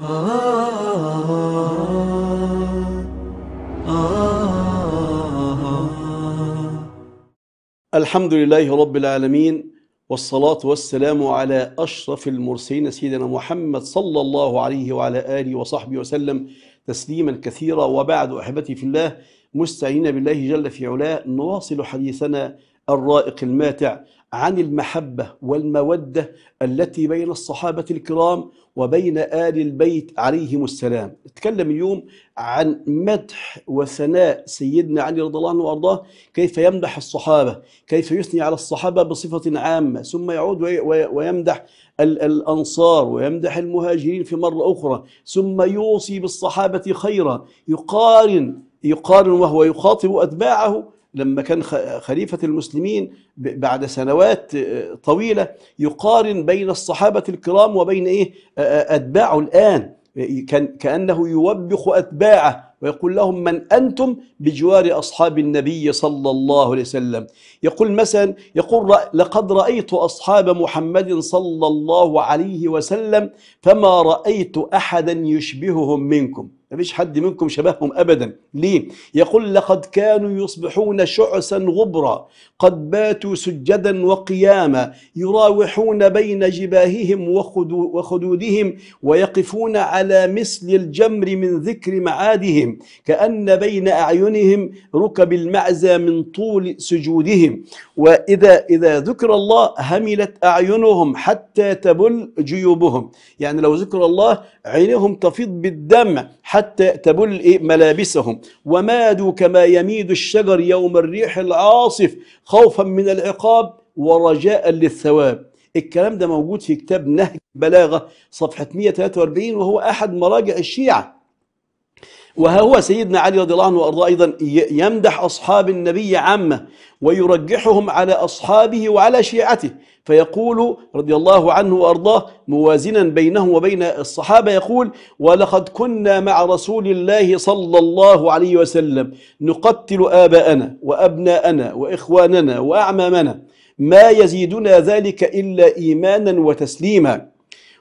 الحمد لله رب العالمين والصلاة والسلام على أشرف المرسلين سيدنا محمد صلى الله عليه وعلى آله وصحبه وسلم تسليما كثيرا وبعد أحبتي في الله مستعين بالله جل في علاه نواصل حديثنا الرائق الماتع عن المحبة والمودة التي بين الصحابة الكرام وبين آل البيت عليهم السلام تكلم اليوم عن مدح وثناء سيدنا علي رضي الله عنه وأرضاه كيف يمدح الصحابة كيف يثني على الصحابة بصفة عامة ثم يعود ويمدح الأنصار ويمدح المهاجرين في مرة أخرى ثم يوصي بالصحابة خيرا يقارن يقارن وهو يخاطب أتباعه لما كان خليفة المسلمين بعد سنوات آه، طويلة يقارن بين الصحابة الكرام وبين إيه أتباعه الآن كان كأنه يوبخ أتباعه ويقول لهم من أنتم بجوار أصحاب النبي صلى الله عليه وسلم يقول مثلا يقول لقد رأيت أصحاب محمد صلى الله عليه وسلم فما رأيت أحدا يشبههم منكم ما فيش حد منكم شبههم أبدا ليه؟ يقول لقد كانوا يصبحون شعسا غبرا قد باتوا سجدا وقياما يراوحون بين جباههم وخدودهم ويقفون على مثل الجمر من ذكر معادهم كأن بين أعينهم ركب المعزى من طول سجودهم و إذا إذا ذكر الله هملت أعينهم حتى تبل جيوبهم يعني لو ذكر الله عينهم تفيض بالدم حتى تبل إيه؟ ملابسهم ومادوا كما يميد الشجر يوم الريح العاصف خوفا من العقاب ورجاء للثواب الكلام ده موجود في كتاب نهج البلاغة صفحة 143 وهو أحد مراجع الشيعة وها هو سيدنا علي رضي الله عنه وارضاه ايضا يمدح اصحاب النبي عامه ويرجحهم على اصحابه وعلى شيعته فيقول رضي الله عنه وارضاه موازنا بينه وبين الصحابه يقول ولقد كنا مع رسول الله صلى الله عليه وسلم نقتل اباءنا وابناءنا واخواننا واعمامنا ما يزيدنا ذلك الا ايمانا وتسليما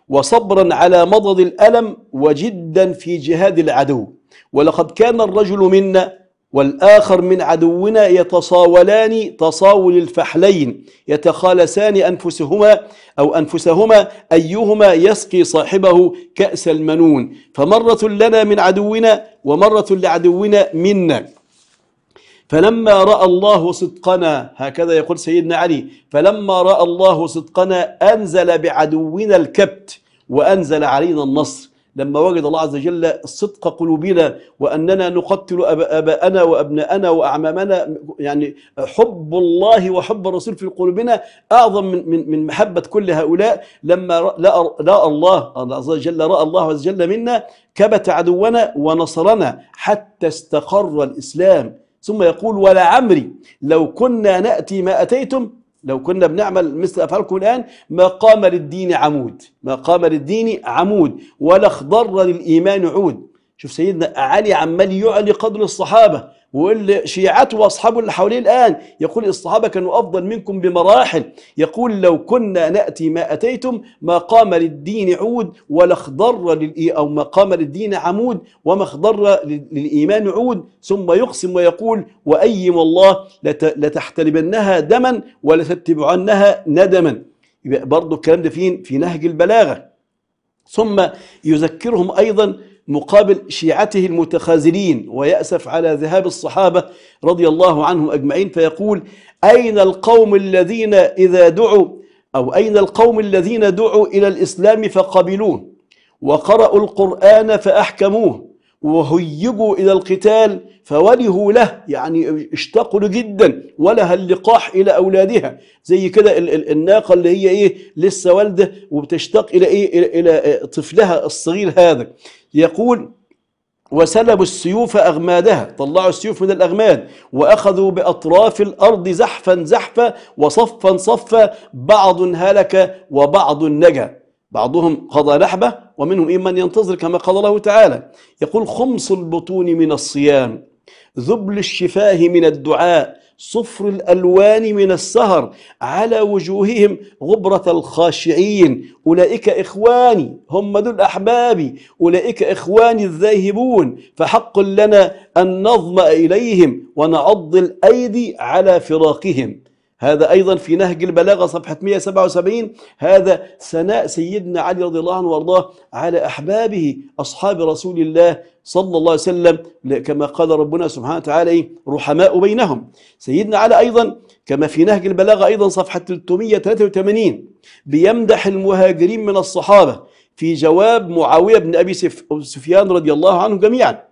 وصبرا على مضض الالم وجدا في جهاد العدو ولقد كان الرجل منا والآخر من عدونا يتصاولان تصاول الفحلين يتخالسان أنفسهما أو أنفسهما أيهما يسقي صاحبه كأس المنون فمرة لنا من عدونا ومرة لعدونا منا فلما رأى الله صدقنا هكذا يقول سيدنا علي فلما رأى الله صدقنا أنزل بعدونا الكبت وأنزل علينا النصر لما وجد الله عز وجل صدق قلوبنا وأننا نقتل أباءنا وأبناءنا وأعمامنا يعني حب الله وحب الرسول في قلوبنا أعظم من, من, من محبة كل هؤلاء لما لا الله الله عز وجل رأى الله عز وجل منا كبت عدونا ونصرنا حتى استقر الإسلام ثم يقول ولعمري لو كنا نأتي ما أتيتم لو كنا بنعمل مثل أفعالكم الآن ما قام للدين عمود ما قام للدين عمود ولا اخضر للإيمان عود شوف سيدنا علي عمال يعلي قدر الصحابة وشيعته واصحابه اللي حواليه الان يقول الصحابه كانوا افضل منكم بمراحل يقول لو كنا ناتي ما اتيتم ما قام للدين عود ولا اخضر او ما قام للدين عمود وما اخضر للايمان عود ثم يقسم ويقول وايم الله لتحتلبنها دما ولتتبعنها ندما يبقى برضه الكلام ده فين في نهج البلاغه ثم يذكرهم ايضا مقابل شيعته المتخاذلين ويأسف على ذهاب الصحابة رضي الله عنهم أجمعين فيقول أين القوم الذين إذا دعوا أو أين القوم الذين دعوا إلى الإسلام فقبلوه وقرأوا القرآن فأحكموه وهيجوا إلى القتال فولهوا له يعني اشتقوا له جدا ولها اللقاح إلى أولادها زي كده الناقة اللي هي إيه لسه والدة وبتشتاق إلى إيه إلى طفلها الصغير هذا يقول وسلبوا السيوف أغمادها طلعوا السيوف من الأغماد وأخذوا بأطراف الأرض زحفا زحفا وصفا صفا بعض هلك وبعض نجا بعضهم قضى نحبة ومنهم إما من ينتظر كما قال الله تعالى يقول خمص البطون من الصيام ذبل الشفاه من الدعاء صفر الألوان من السهر على وجوههم غبرة الخاشعين أولئك إخواني هم دول أحبابي أولئك إخواني الذاهبون فحق لنا أن نظمأ إليهم ونعض الأيدي على فراقهم هذا أيضا في نهج البلاغة صفحة 177 هذا ثناء سيدنا علي رضي الله عنه وارضاه على أحبابه أصحاب رسول الله صلى الله عليه وسلم كما قال ربنا سبحانه وتعالى رحماء بينهم سيدنا علي أيضا كما في نهج البلاغة أيضا صفحة 383 بيمدح المهاجرين من الصحابة في جواب معاوية بن أبي سفيان رضي الله عنه جميعا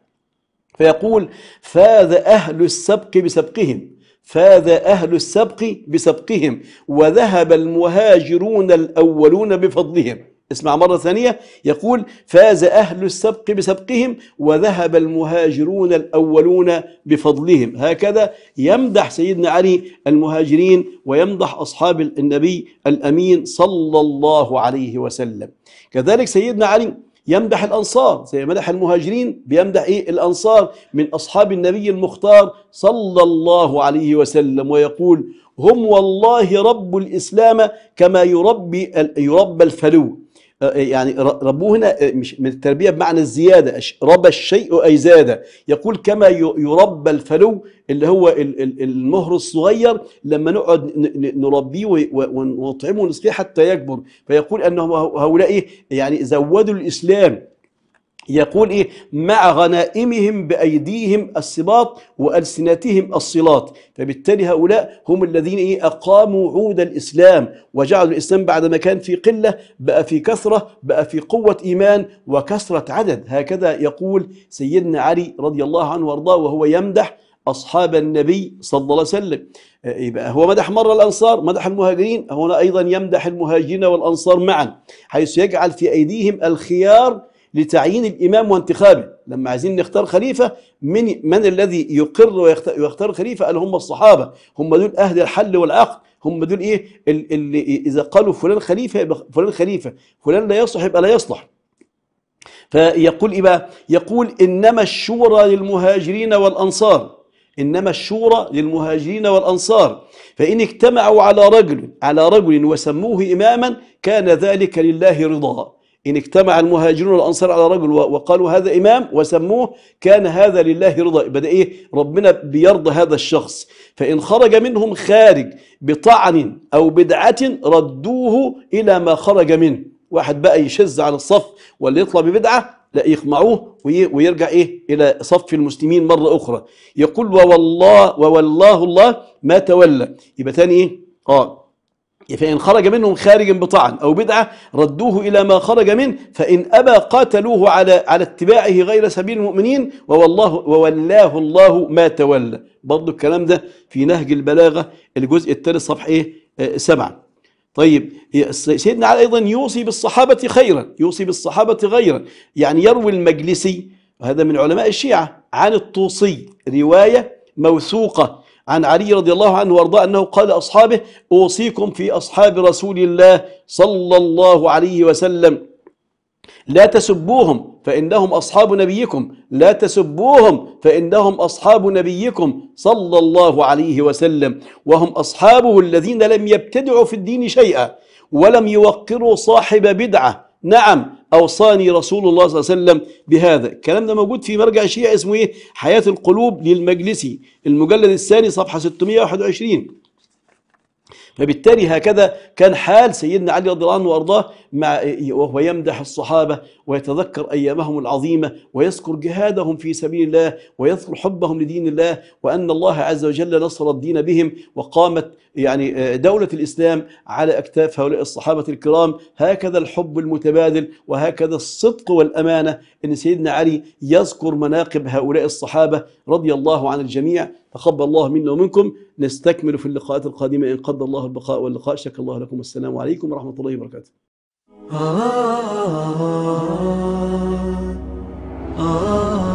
فيقول فاذ أهل السبق بسبقهم فاز أهل السبق بسبقهم وذهب المهاجرون الأولون بفضلهم اسمع مرة ثانية يقول فاز أهل السبق بسبقهم وذهب المهاجرون الأولون بفضلهم هكذا يمدح سيدنا علي المهاجرين ويمدح أصحاب النبي الأمين صلى الله عليه وسلم كذلك سيدنا علي يمدح الأنصار زي مدح المهاجرين بيمدح إيه الأنصار من أصحاب النبي المختار صلى الله عليه وسلم ويقول هم والله رب الإسلام كما يربي يربى الفلو آه، آه، يعني ربوه هنا آه، مش من التربيه بمعنى الزياده رب الشيء اي زاد يقول كما يربى الفلو اللي هو المهر الصغير لما نقعد نربيه ونطعمه ونسقيه حتى يكبر فيقول انه هؤلاء إيه؟ يعني زودوا الاسلام يقول إيه مع غنائمهم بأيديهم السباط وألسنتهم الصلات فبالتالي هؤلاء هم الذين إيه أقاموا عود الإسلام وجعلوا الإسلام بعدما كان في قلة بقى في كثرة بقى في قوة إيمان وكثرة عدد هكذا يقول سيدنا علي رضي الله عنه وارضاه وهو يمدح أصحاب النبي صلى الله عليه وسلم آه، يبقى إيه هو مدح مرة الأنصار مدح المهاجرين هنا أيضا يمدح المهاجرين والأنصار معا حيث يجعل في أيديهم الخيار لتعيين الإمام وانتخابه لما عايزين نختار خليفة من من الذي يقر ويختار خليفة قال هم الصحابة هم دول أهل الحل والعقد هم دول إيه اللي إذا قالوا فلان خليفة يبقى فلان خليفة فلان لا يصلح يبقى لا يصلح فيقول إيه بقى يقول إنما الشورى للمهاجرين والأنصار إنما الشورى للمهاجرين والأنصار فإن اجتمعوا على رجل على رجل وسموه إماما كان ذلك لله رضا إن اجتمع المهاجرون والأنصار على رجل وقالوا هذا إمام وسموه كان هذا لله رضا يبقى ده إيه ربنا بيرضى هذا الشخص فإن خرج منهم خارج بطعن أو بدعة ردوه إلى ما خرج منه واحد بقى يشز عن الصف ولا يطلع ببدعة لا يقمعوه ويرجع ايه الى صف المسلمين مره اخرى يقول ووالله ووالله الله ما تولى يبقى تاني ايه اه فإن خرج منهم خارجا بطعن أو بدعة ردوه إلى ما خرج منه فإن أبى قاتلوه على على اتباعه غير سبيل المؤمنين ووالله وولاه الله ما تولى برضو الكلام ده في نهج البلاغة الجزء الثالث صفحة إيه آه، سبعة طيب سيدنا علي أيضا يوصي بالصحابة خيرا يوصي بالصحابة غيرا يعني يروي المجلسي وهذا من علماء الشيعة عن الطوسي رواية موثوقة عن علي رضي الله عنه وارضاه أنه قال أصحابه أوصيكم في أصحاب رسول الله صلى الله عليه وسلم لا تسبوهم فإنهم أصحاب نبيكم لا تسبوهم فإنهم أصحاب نبيكم صلى الله عليه وسلم وهم أصحابه الذين لم يبتدعوا في الدين شيئا ولم يوقروا صاحب بدعة نعم أوصاني رسول الله صلى الله عليه وسلم بهذا الكلام ده موجود في مرجع شيعي اسمه إيه؟ حياة القلوب للمجلسي المجلد الثاني صفحة 621 فبالتالي هكذا كان حال سيدنا علي رضي الله عنه وارضاه مع وهو يمدح الصحابه ويتذكر ايامهم العظيمه ويذكر جهادهم في سبيل الله ويذكر حبهم لدين الله وان الله عز وجل نصر الدين بهم وقامت يعني دوله الاسلام على اكتاف هؤلاء الصحابه الكرام هكذا الحب المتبادل وهكذا الصدق والامانه ان سيدنا علي يذكر مناقب هؤلاء الصحابه رضي الله عن الجميع تقبل الله منا ومنكم نستكمل في اللقاءات القادمة إن قد الله البقاء واللقاء شك الله لكم والسلام عليكم ورحمة الله وبركاته آه آه آه آه, آه،, آه.